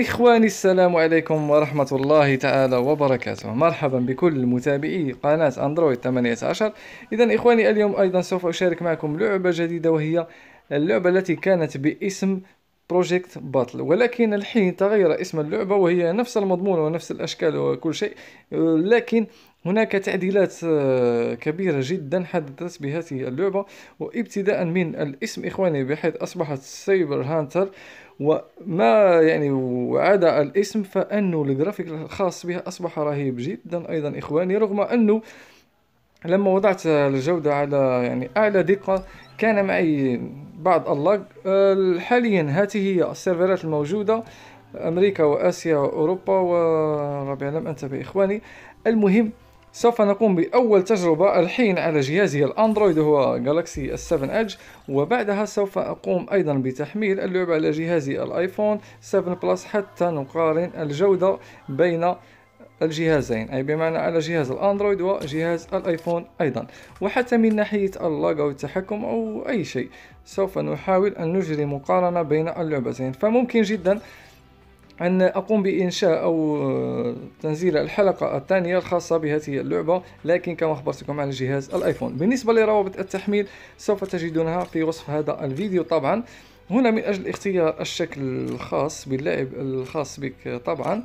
إخواني السلام عليكم ورحمة الله تعالى وبركاته مرحبا بكل متابعي قناة أندرويد 18 إذا إخواني اليوم أيضا سوف أشارك معكم لعبة جديدة وهي اللعبة التي كانت باسم بروجكت باتل ولكن الحين تغير اسم اللعبة وهي نفس المضمون ونفس الأشكال وكل شيء لكن هناك تعديلات آه، كبيرة جدا حدثت بهذه اللعبة وابتداء من الاسم إخواني بحيث أصبحت سايبر هانتر وما يعني وعاد الاسم فانه الجرافيك الخاص بها اصبح رهيب جدا ايضا اخواني رغم انه لما وضعت الجودة على يعني أعلى دقة كان معي بعض اللاج آه، حاليا هذه هي السيرفرات الموجودة أمريكا وآسيا وأوروبا وربي يعلم أنت بإخواني المهم سوف نقوم بأول تجربة الحين على جهازي الأندرويد هو جالاكسي S7 Edge وبعدها سوف أقوم أيضا بتحميل اللعبة على جهازي الآيفون 7 بلس حتى نقارن الجودة بين الجهازين أي بمعنى على جهاز الأندرويد وجهاز الآيفون أيضا وحتى من ناحية اللاج أو التحكم أو أي شيء سوف نحاول أن نجري مقارنة بين اللعبتين فممكن جدا أن أقوم بإنشاء أو آه، تنزيل الحلقة الثانية الخاصة بهذه اللعبة لكن كما أخبرتكم على جهاز الآيفون بالنسبة لروابط التحميل سوف تجدونها في وصف هذا الفيديو طبعا هنا من أجل اختيار الشكل الخاص باللعب الخاص بك طبعا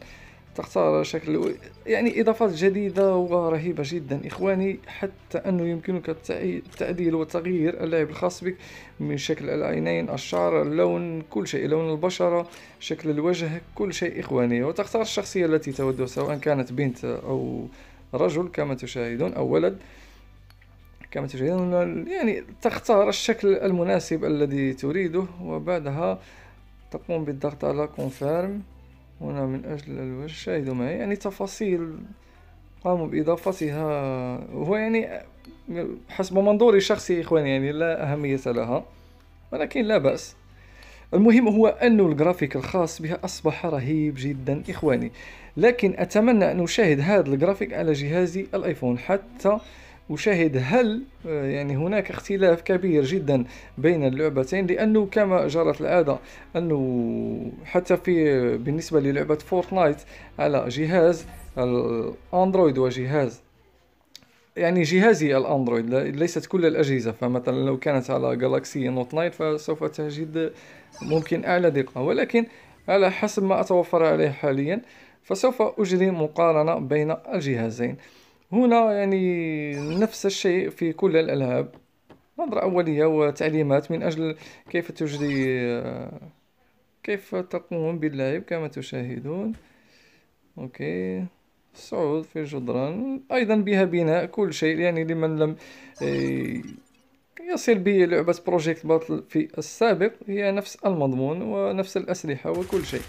تختار شكل يعني إضافات جديدة ورهيبة جدا إخواني حتى أنه يمكنك التعديل وتغيير اللعب الخاص بك من شكل العينين الشعر اللون كل شيء لون البشرة شكل الوجه كل شيء إخواني وتختار الشخصية التي تود سواء كانت بنت أو رجل كما تشاهدون أو ولد كما تشاهدون يعني تختار الشكل المناسب الذي تريده وبعدها تقوم بالضغط على كونفيرم هنا من أجل الوجه شاهدوا معي يعني تفاصيل قاموا بإضافتها هو يعني حسب منظوري الشخصي إخواني يعني لا أهمية لها ولكن لا بأس المهم هو أن الجرافيك الخاص بها أصبح رهيب جدا إخواني لكن أتمنى أن أشاهد هذا الجرافيك على جهازي الآيفون حتى أشاهد هل آه، يعني هناك اختلاف كبير جدا بين اللعبتين لأنه كما جرت العادة أنه حتى في بالنسبة للعبة فورتنايت على جهاز الأندرويد وجهاز يعني جهازي الاندرويد ليست كل الاجهزه فمثلا لو كانت على جالاكسي نوت 9 فسوف تجد ممكن اعلى دقه ولكن على حسب ما اتوفر عليه حاليا فسوف اجري مقارنه بين الجهازين هنا يعني نفس الشيء في كل الألعاب نظرة أولية وتعليمات من أجل كيف تجري كيف تقوم باللعب كما تشاهدون أوكي صعود في الجدران أيضا بها بناء كل شيء يعني لمن لم آه، يصل بلعبة لعبة بروجيكت باتل في السابق هي نفس المضمون ونفس الأسلحة وكل شيء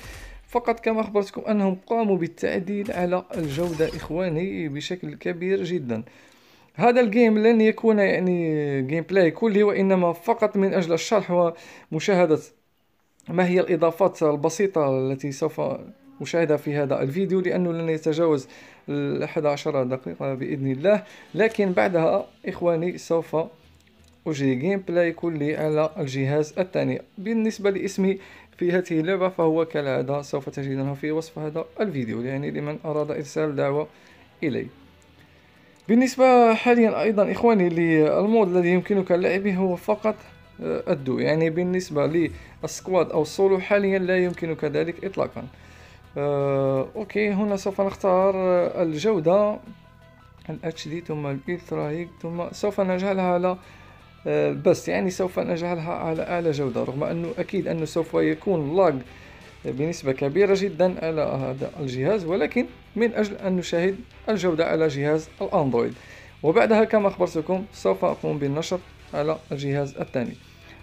فقط كما أخبرتكم أنهم قاموا بالتعديل على الجودة إخواني بشكل كبير جدا هذا الجيم لن يكون يعني جيم بلاي كلي وإنما فقط من أجل الشرح ومشاهدة ما هي الإضافات البسيطة التي سوف مشاهدة في هذا الفيديو لأنه لن يتجاوز ال 11 دقيقة بإذن الله لكن بعدها إخواني سوف أجري جيم بلاي كلي على الجهاز الثاني بالنسبة لاسمي في هذه اللعبة فهو كالعادة سوف تجدونها في وصف هذا الفيديو يعني لمن أراد إرسال دعوة إلي بالنسبة حاليا أيضا إخواني للمود الذي يمكنك لعبه هو فقط آه، الدو يعني بالنسبة للسكواد أو السولو حاليا لا يمكنك ذلك إطلاقا أه أوكي هنا سوف نختار آه، الجودة الاتش دي ثم الإلتراهيك ثم سوف نجعلها على آه، بس يعني سوف نجعلها على أعلى جودة رغم أنه أكيد أنه سوف يكون لاج بنسبة كبيرة جدا على هذا الجهاز ولكن من أجل أن نشاهد الجودة على جهاز الأندرويد وبعدها كما أخبرتكم سوف أقوم بالنشر على الجهاز الثاني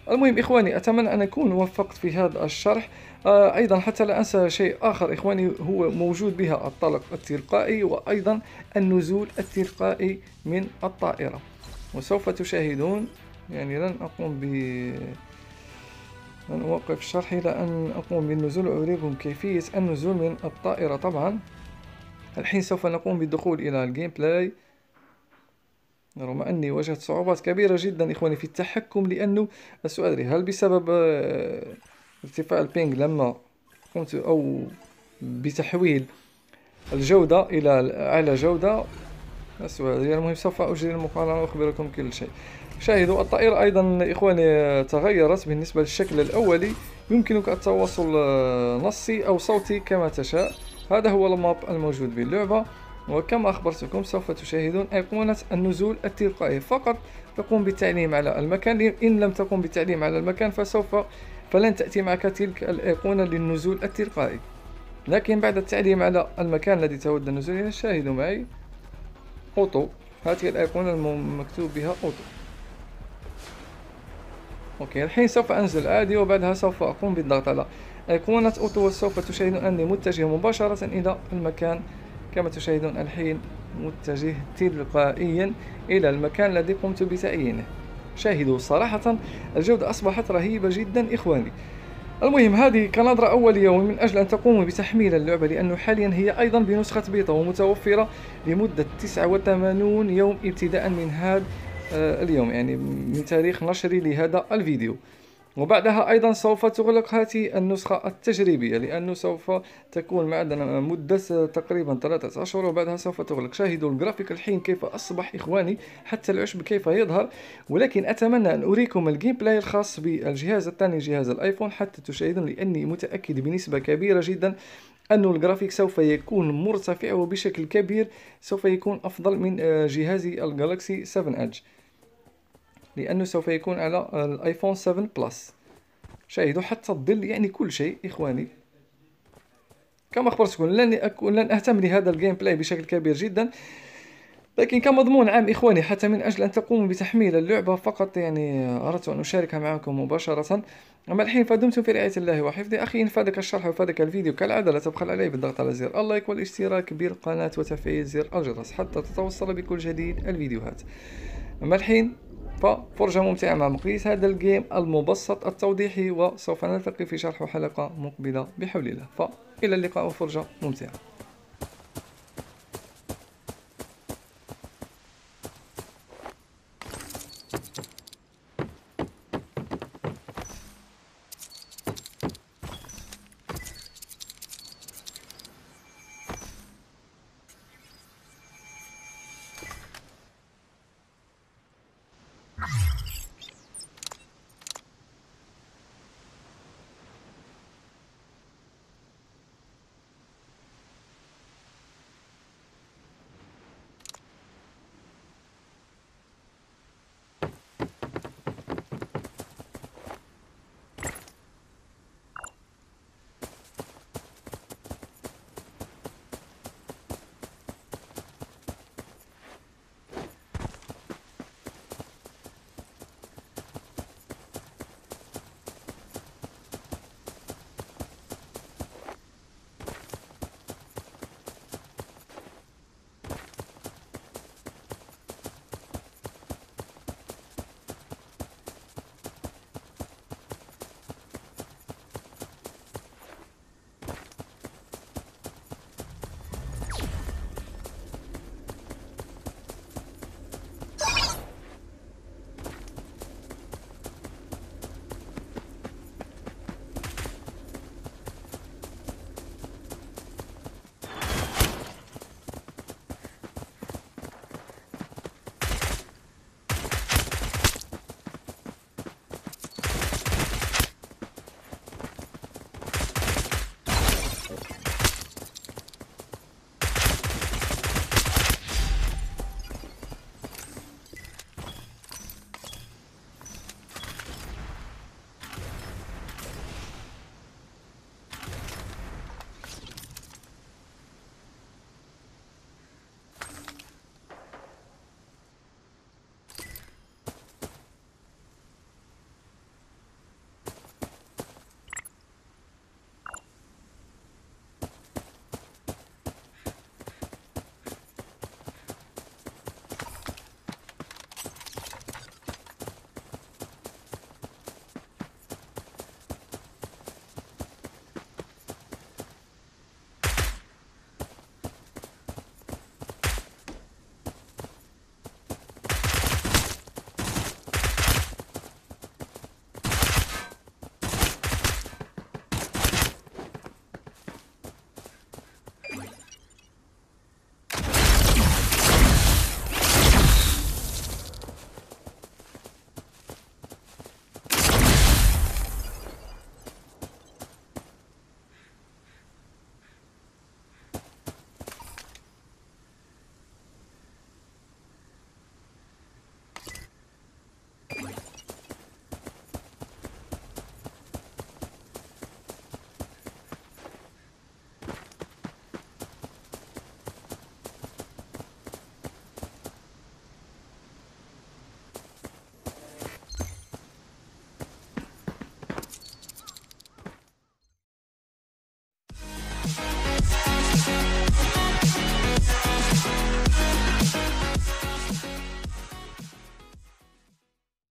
المهم إخواني أتمنى أن أكون وفقت في هذا الشرح آه أيضا حتى لا أنسى شيء آخر إخواني هو موجود بها الطلق التلقائي وأيضا النزول التلقائي من الطائرة وسوف تشاهدون يعني لن أقوم ب لن أوقف الشرح إلى أن أقوم بالنزول وأريكم كيفية النزول من الطائرة طبعا الحين سوف نقوم بالدخول إلى الجيم بلاي رغم أني واجهت صعوبات كبيرة جدا إخواني في التحكم لأنه السؤال هل بسبب آه، ارتفاع البينج لما قمت أو بتحويل الجودة إلى أعلى جودة السؤال المهم سوف أجري المقارنة وأخبركم كل شيء شاهدوا الطائرة أيضا إخواني تغيرت بالنسبة للشكل الأولي يمكنك التواصل آه، نصي أو صوتي كما تشاء هذا هو الماب الموجود باللعبة وكما أخبرتكم سوف تشاهدون أيقونة النزول التلقائي فقط تقوم بالتعليم على المكان إن لم تقوم بالتعليم على المكان فسوف فلن تأتي معك تلك الأيقونة للنزول التلقائي لكن بعد التعليم على المكان الذي تود النزول إليه شاهدوا معي أوتو هذه الأيقونة المكتوب بها أوتو اوكي الحين سوف انزل عادي وبعدها سوف اقوم بالضغط على ايقونة اوتو سوف تشاهدون اني متجه مباشرة الى المكان كما تشاهدون الحين متجه تلقائيا الى المكان الذي قمت بتعيينه شاهدوا صراحة الجودة اصبحت رهيبة جدا اخواني المهم هذه كنظرة أولية ومن أجل أن تقوموا بتحميل اللعبة لأنه حاليا هي أيضا بنسخة بيتا ومتوفرة لمدة 89 يوم ابتداء من هذا آه، اليوم يعني من تاريخ نشري لهذا الفيديو وبعدها أيضا سوف تغلق هذه النسخة التجريبية لأنه سوف تكون معنا مدة تقريبا ثلاثة أشهر وبعدها سوف تغلق شاهدوا الجرافيك الحين كيف أصبح إخواني حتى العشب كيف يظهر ولكن أتمنى أن أريكم الجيم بلاي الخاص بالجهاز الثاني جهاز الآيفون حتى تشاهدون لأني متأكد بنسبة كبيرة جدا أن الجرافيك سوف يكون مرتفع وبشكل كبير سوف يكون أفضل من آه، جهازي الجالكسي 7 أدج لأنه سوف يكون على الآيفون 7 بلس شاهدوا حتى الظل يعني كل شيء إخواني كما أخبرتكم لن أكون لن أهتم لهذا الجيم بلاي بشكل كبير جدا لكن كمضمون عام إخواني حتى من أجل أن تقوموا بتحميل اللعبة فقط يعني أردت أن أشاركها معكم مباشرة أما الحين فدمتم في رعاية الله وحفظه أخي إن فادك الشرح وفادك الفيديو كالعادة لا تبخل علي بالضغط على زر اللايك والاشتراك بالقناة وتفعيل زر الجرس حتى تتوصل بكل جديد الفيديوهات أما الحين ففرجة ممتعة مع مقيس هذا الجيم المبسط التوضيحي وسوف نلتقي في شرح حلقة مقبلة بحول الله فإلى اللقاء وفرجة ممتعة